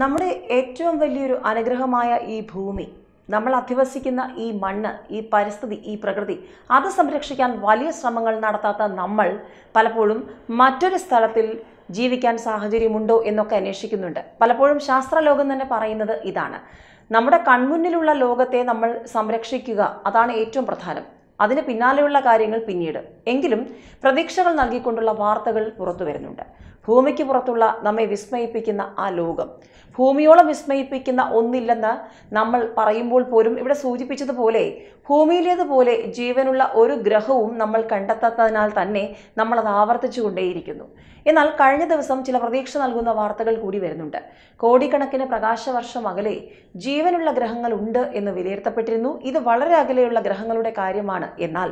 നമ്മുടെ ഏറ്റവും വലിയൊരു അനുഗ്രഹമായ ഈ ഭൂമി നമ്മൾ അധിവസിക്കുന്ന ഈ മണ്ണ് ഈ പരിസ്ഥിതി ഈ പ്രകൃതി അത് സംരക്ഷിക്കാൻ വലിയ ശ്രമങ്ങൾ നടത്താത്ത നമ്മൾ പലപ്പോഴും മറ്റൊരു സ്ഥലത്തിൽ ജീവിക്കാൻ സാഹചര്യമുണ്ടോ എന്നൊക്കെ അന്വേഷിക്കുന്നുണ്ട് പലപ്പോഴും ശാസ്ത്രലോകം തന്നെ പറയുന്നത് ഇതാണ് നമ്മുടെ കൺമുന്നിലുള്ള ലോകത്തെ നമ്മൾ സംരക്ഷിക്കുക അതാണ് ഏറ്റവും പ്രധാനം അതിന് പിന്നാലെയുള്ള കാര്യങ്ങൾ പിന്നീട് എങ്കിലും പ്രതീക്ഷകൾ നൽകിക്കൊണ്ടുള്ള വാർത്തകൾ പുറത്തു വരുന്നുണ്ട് ഭൂമിക്ക് പുറത്തുള്ള നമ്മെ വിസ്മയിപ്പിക്കുന്ന ആ ലോകം ഭൂമിയോളം വിസ്മയിപ്പിക്കുന്ന ഒന്നില്ലെന്ന് നമ്മൾ പറയുമ്പോൾ പോലും ഇവിടെ സൂചിപ്പിച്ചതുപോലെ ഭൂമിയിലേതുപോലെ ജീവനുള്ള ഒരു ഗ്രഹവും നമ്മൾ കണ്ടെത്താത്തതിനാൽ തന്നെ നമ്മളത് ആവർത്തിച്ചു കൊണ്ടേയിരിക്കുന്നു എന്നാൽ കഴിഞ്ഞ ദിവസം ചില പ്രതീക്ഷ നൽകുന്ന വാർത്തകൾ കൂടി വരുന്നുണ്ട് കോടിക്കണക്കിന് പ്രകാശവർഷം അകലെ ജീവനുള്ള ഗ്രഹങ്ങൾ ഉണ്ട് എന്ന് വിലയിരുത്തപ്പെട്ടിരുന്നു ഇത് വളരെ അകലെയുള്ള ഗ്രഹങ്ങളുടെ കാര്യമാണ് എന്നാൽ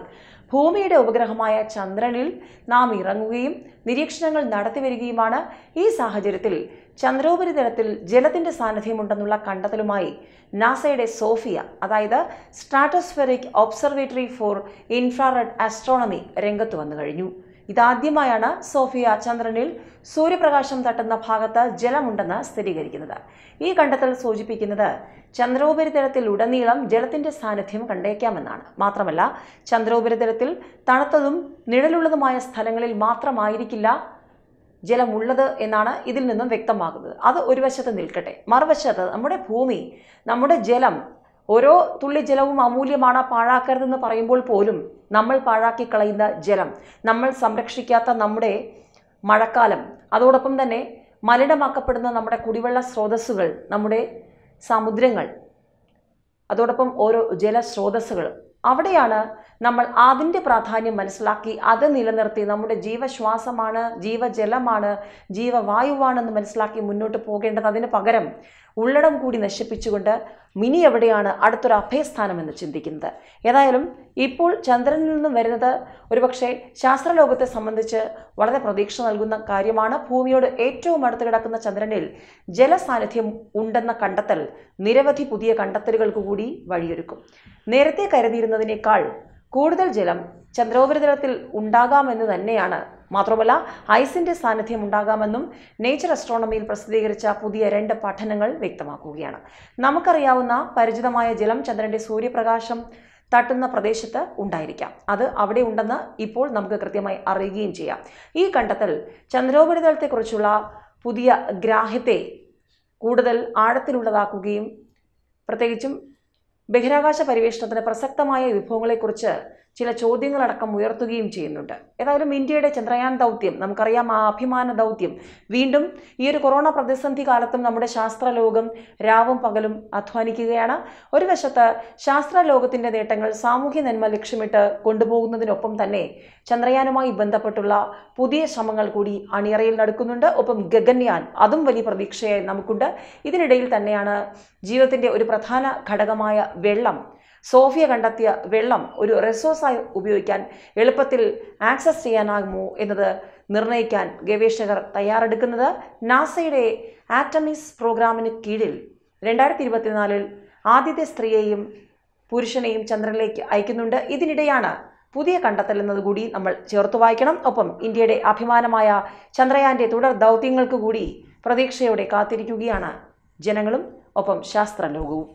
ഭൂമിയുടെ ഉപഗ്രഹമായ ചന്ദ്രനിൽ നാം ഇറങ്ങുകയും നിരീക്ഷണങ്ങൾ നടത്തി രീതിയുമാണ് ഈ സാഹചര്യത്തിൽ ചന്ദ്രോപരിതലത്തിൽ ജലത്തിന്റെ സാന്നിധ്യമുണ്ടെന്നുള്ള കണ്ടെത്തലുമായി നാസയുടെ സോഫിയ അതായത് stratospheric observatory for infrared astronomy രംഗത്ത് വന്നു കഴിഞ്ഞു ഇതാദ്യമായാണ് സോഫിയ ചന്ദ്രനിൽ സൂര്യപ്രകാശം തട്ടുന്ന ഭാഗത്ത് ജലമുണ്ടെന്ന് സ്ഥിരീകരിക്കുന്നത് ഈ കണ്ടെത്തൽ സൂചിപ്പിക്കുന്നത് ചന്ദ്രോപരിതലത്തിൽ ഉടനീളം ജലത്തിന്റെ സാന്നിധ്യം കണ്ടേക്കാമെന്നാണ് മാത്രമല്ല ചന്ദ്രോപരിതലത്തിൽ തണുത്തതും നിഴലുള്ളതുമായ സ്ഥലങ്ങളിൽ മാത്രമായിരിക്കില്ല ജലമുള്ളത് എന്നാണ് ഇതിൽ നിന്നും വ്യക്തമാകുന്നത് അത് ഒരു വശത്ത് നിൽക്കട്ടെ മറുവശത്ത് നമ്മുടെ ഭൂമി നമ്മുടെ ജലം ഓരോ തുള്ളി ജലവും അമൂല്യമാണ് പാഴാക്കരുതെന്ന് പറയുമ്പോൾ പോലും നമ്മൾ പാഴാക്കി കളയുന്ന ജലം നമ്മൾ സംരക്ഷിക്കാത്ത നമ്മുടെ മഴക്കാലം അതോടൊപ്പം തന്നെ മലിനമാക്കപ്പെടുന്ന നമ്മുടെ കുടിവെള്ള സ്രോതസ്സുകൾ നമ്മുടെ സമുദ്രങ്ങൾ അതോടൊപ്പം ഓരോ ജലസ്രോതസ്സുകൾ അവിടെയാണ് നമ്മൾ അതിൻ്റെ പ്രാധാന്യം മനസ്സിലാക്കി അത് നിലനിർത്തി നമ്മുടെ ജീവശ്വാസമാണ് ജീവജലമാണ് ജീവവായുവാണെന്ന് മനസ്സിലാക്കി മുന്നോട്ട് പോകേണ്ടത് അതിന് പകരം ഉള്ളടം കൂടി നശിപ്പിച്ചുകൊണ്ട് മിനി എവിടെയാണ് അടുത്തൊരു എന്ന് ചിന്തിക്കുന്നത് ഏതായാലും ഇപ്പോൾ ചന്ദ്രനിൽ നിന്നും വരുന്നത് ഒരുപക്ഷെ ശാസ്ത്രലോകത്തെ സംബന്ധിച്ച് വളരെ പ്രതീക്ഷ നൽകുന്ന കാര്യമാണ് ഭൂമിയോട് ഏറ്റവും അടുത്ത് കിടക്കുന്ന ചന്ദ്രനിൽ ജലസാന്നിധ്യം ഉണ്ടെന്ന കണ്ടെത്തൽ നിരവധി പുതിയ കണ്ടെത്തലുകൾക്ക് കൂടി വഴിയൊരുക്കും നേരത്തെ കരുതിയിരുന്ന പ്രതീക്ഷിക്കുന്നതിനേക്കാൾ കൂടുതൽ ജലം ചന്ദ്രോപരിതലത്തിൽ ഉണ്ടാകാമെന്ന് തന്നെയാണ് മാത്രമല്ല ഐസിന്റെ സാന്നിധ്യം ഉണ്ടാകാമെന്നും നേച്ചർ അസ്ട്രോണമിയിൽ പ്രസിദ്ധീകരിച്ച പുതിയ രണ്ട് പഠനങ്ങൾ വ്യക്തമാക്കുകയാണ് നമുക്കറിയാവുന്ന പരിചിതമായ ജലം ചന്ദ്രന്റെ സൂര്യപ്രകാശം തട്ടുന്ന പ്രദേശത്ത് ഉണ്ടായിരിക്കാം അത് അവിടെ ഉണ്ടെന്ന് ഇപ്പോൾ നമുക്ക് കൃത്യമായി അറിയുകയും ചെയ്യാം ഈ കണ്ടെത്തൽ ചന്ദ്രോപരിതലത്തെക്കുറിച്ചുള്ള പുതിയ ഗ്രാഹ്യത്തെ കൂടുതൽ ആഴത്തിലുള്ളതാക്കുകയും പ്രത്യേകിച്ചും ബഹിരാകാശ പര്യവേഷണത്തിന് പ്രസക്തമായ വിഭവങ്ങളെക്കുറിച്ച് ചില ചോദ്യങ്ങളടക്കം ഉയർത്തുകയും ചെയ്യുന്നുണ്ട് ഏതായാലും ഇന്ത്യയുടെ ചന്ദ്രയാൻ ദൗത്യം നമുക്കറിയാം ആ അഭിമാന ദൗത്യം വീണ്ടും ഈ ഒരു കൊറോണ പ്രതിസന്ധി കാലത്തും നമ്മുടെ ശാസ്ത്രലോകം രാവും പകലും അധ്വാനിക്കുകയാണ് ഒരു വശത്ത് ശാസ്ത്രലോകത്തിൻ്റെ നേട്ടങ്ങൾ സാമൂഹ്യ നന്മ ലക്ഷ്യമിട്ട് കൊണ്ടുപോകുന്നതിനൊപ്പം തന്നെ ചന്ദ്രയാനുമായി ബന്ധപ്പെട്ടുള്ള പുതിയ ശ്രമങ്ങൾ കൂടി അണിയറയിൽ നടക്കുന്നുണ്ട് ഒപ്പം ഗഗൻയാൻ അതും വലിയ പ്രതീക്ഷയായി നമുക്കുണ്ട് ഇതിനിടയിൽ തന്നെയാണ് ജീവിതത്തിൻ്റെ ഒരു പ്രധാന ഘടകമായ വെള്ളം സോഫിയ കണ്ടെത്തിയ വെള്ളം ഒരു റിസോഴ്സായി ഉപയോഗിക്കാൻ എളുപ്പത്തിൽ ആക്സസ് ചെയ്യാനാകുമോ എന്നത് നിർണ്ണയിക്കാൻ ഗവേഷകർ തയ്യാറെടുക്കുന്നത് നാസയുടെ ആറ്റമിസ് പ്രോഗ്രാമിന് കീഴിൽ രണ്ടായിരത്തി ഇരുപത്തിനാലിൽ ആദ്യത്തെ സ്ത്രീയെയും പുരുഷനെയും ചന്ദ്രനിലേക്ക് അയക്കുന്നുണ്ട് ഇതിനിടെയാണ് പുതിയ കണ്ടെത്തൽ എന്നതുകൂടി നമ്മൾ ചേർത്ത് വായിക്കണം ഒപ്പം ഇന്ത്യയുടെ അഭിമാനമായ ചന്ദ്രയാന്റെ തുടർ ദൗത്യങ്ങൾക്ക് കൂടി പ്രതീക്ഷയോടെ കാത്തിരിക്കുകയാണ് ജനങ്ങളും ഒപ്പം ശാസ്ത്രലോകവും